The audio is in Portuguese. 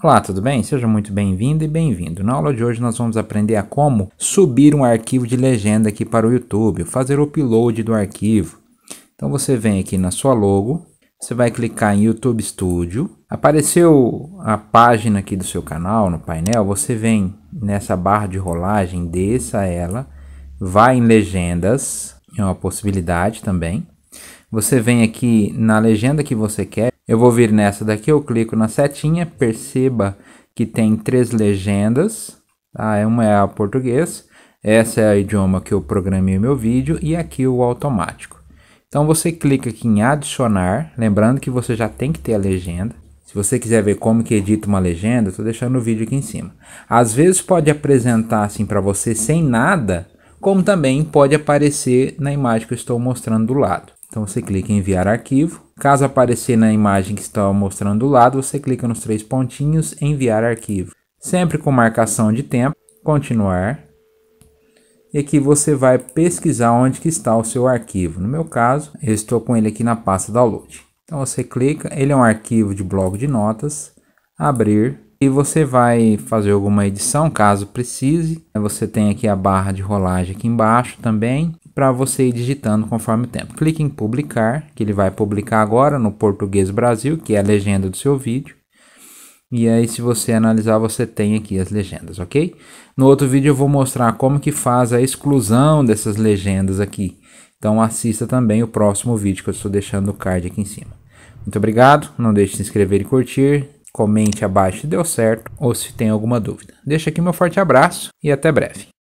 Olá, tudo bem? Seja muito bem-vindo e bem-vindo. Na aula de hoje nós vamos aprender a como subir um arquivo de legenda aqui para o YouTube, fazer o upload do arquivo. Então você vem aqui na sua logo, você vai clicar em YouTube Studio. Apareceu a página aqui do seu canal no painel, você vem nessa barra de rolagem, desça ela, vai em legendas, é uma possibilidade também. Você vem aqui na legenda que você quer, eu vou vir nessa daqui, eu clico na setinha, perceba que tem três legendas, tá? uma é a português, essa é a idioma que eu programei o meu vídeo e aqui o automático. Então você clica aqui em adicionar, lembrando que você já tem que ter a legenda. Se você quiser ver como que edita uma legenda, estou deixando o vídeo aqui em cima. Às vezes pode apresentar assim para você sem nada, como também pode aparecer na imagem que eu estou mostrando do lado. Então você clica em enviar arquivo. Caso aparecer na imagem que está mostrando do lado, você clica nos três pontinhos enviar arquivo. Sempre com marcação de tempo, continuar. E aqui você vai pesquisar onde que está o seu arquivo. No meu caso, eu estou com ele aqui na pasta download. Então você clica, ele é um arquivo de bloco de notas, abrir e você vai fazer alguma edição caso precise. Você tem aqui a barra de rolagem aqui embaixo também para você ir digitando conforme o tempo. Clique em publicar, que ele vai publicar agora no Português Brasil, que é a legenda do seu vídeo. E aí, se você analisar, você tem aqui as legendas, ok? No outro vídeo eu vou mostrar como que faz a exclusão dessas legendas aqui. Então assista também o próximo vídeo que eu estou deixando o card aqui em cima. Muito obrigado, não deixe de se inscrever e curtir, comente abaixo se deu certo ou se tem alguma dúvida. Deixa aqui meu forte abraço e até breve.